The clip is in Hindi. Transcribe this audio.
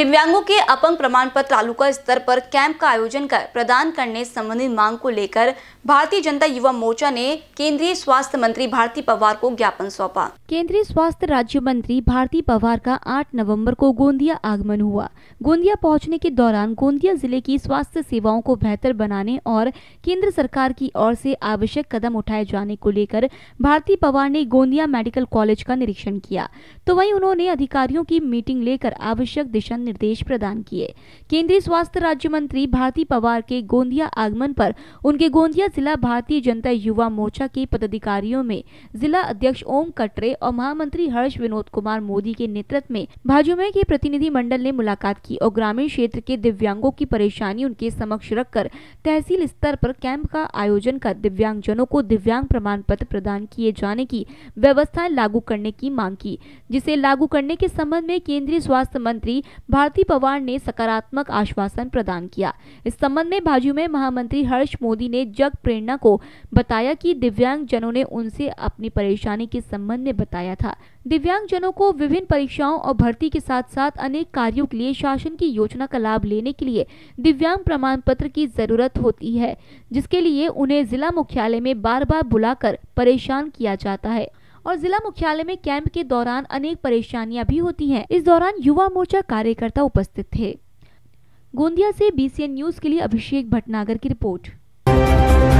दिव्यांगों के अपंग प्रमाण पत्र तालुका स्तर पर कैंप का आयोजन कर प्रदान करने संबंधी मांग को लेकर भारतीय जनता युवा मोर्चा ने केंद्रीय स्वास्थ्य मंत्री भारती पवार को ज्ञापन सौंपा केंद्रीय स्वास्थ्य राज्य मंत्री भारती पवार का 8 नवंबर को गोंदिया आगमन हुआ गोंदिया पहुंचने के दौरान गोंदिया जिले की स्वास्थ्य सेवाओं को बेहतर बनाने और केंद्र सरकार की ओर से आवश्यक कदम उठाए जाने को लेकर भारती पवार ने गोंदिया मेडिकल कॉलेज का निरीक्षण किया तो वही उन्होंने अधिकारियों की मीटिंग लेकर आवश्यक दिशा निर्देश प्रदान किए केंद्रीय स्वास्थ्य राज्य मंत्री भारती पवार के गोंदिया आगमन पर उनके गोंदिया जिला भारतीय जनता युवा मोर्चा के पदाधिकारियों में जिला अध्यक्ष ओम कटरे और महामंत्री हर्ष विनोद कुमार मोदी के नेतृत्व में भाजपा के प्रतिनिधि मंडल ने मुलाकात की और ग्रामीण क्षेत्र के दिव्यांगों की परेशानी उनके समक्ष रखकर तहसील स्तर पर कैंप का आयोजन कर दिव्यांगजनों को दिव्यांग प्रमाण पत्र प्रदान किए जाने की व्यवस्थाएं लागू करने की मांग की जिसे लागू करने के संबंध में केंद्रीय स्वास्थ्य मंत्री भारती पवार ने सकारात्मक आश्वासन प्रदान किया इस संबंध में भाजयू में महामंत्री हर्ष मोदी ने जग प्रेरणा को बताया कि दिव्यांग जनों ने उनसे अपनी परेशानी के संबंध में बताया था दिव्यांग जनों को विभिन्न परीक्षाओं और भर्ती के साथ साथ अनेक कार्यों के लिए शासन की योजना का लाभ लेने के लिए दिव्यांग प्रमाण पत्र की जरूरत होती है जिसके लिए उन्हें जिला मुख्यालय में बार बार बुलाकर परेशान किया जाता है और जिला मुख्यालय में कैंप के दौरान अनेक परेशानियां भी होती हैं इस दौरान युवा मोर्चा कार्यकर्ता उपस्थित थे गोंदिया से बीसीएन न्यूज के लिए अभिषेक भटनागर की रिपोर्ट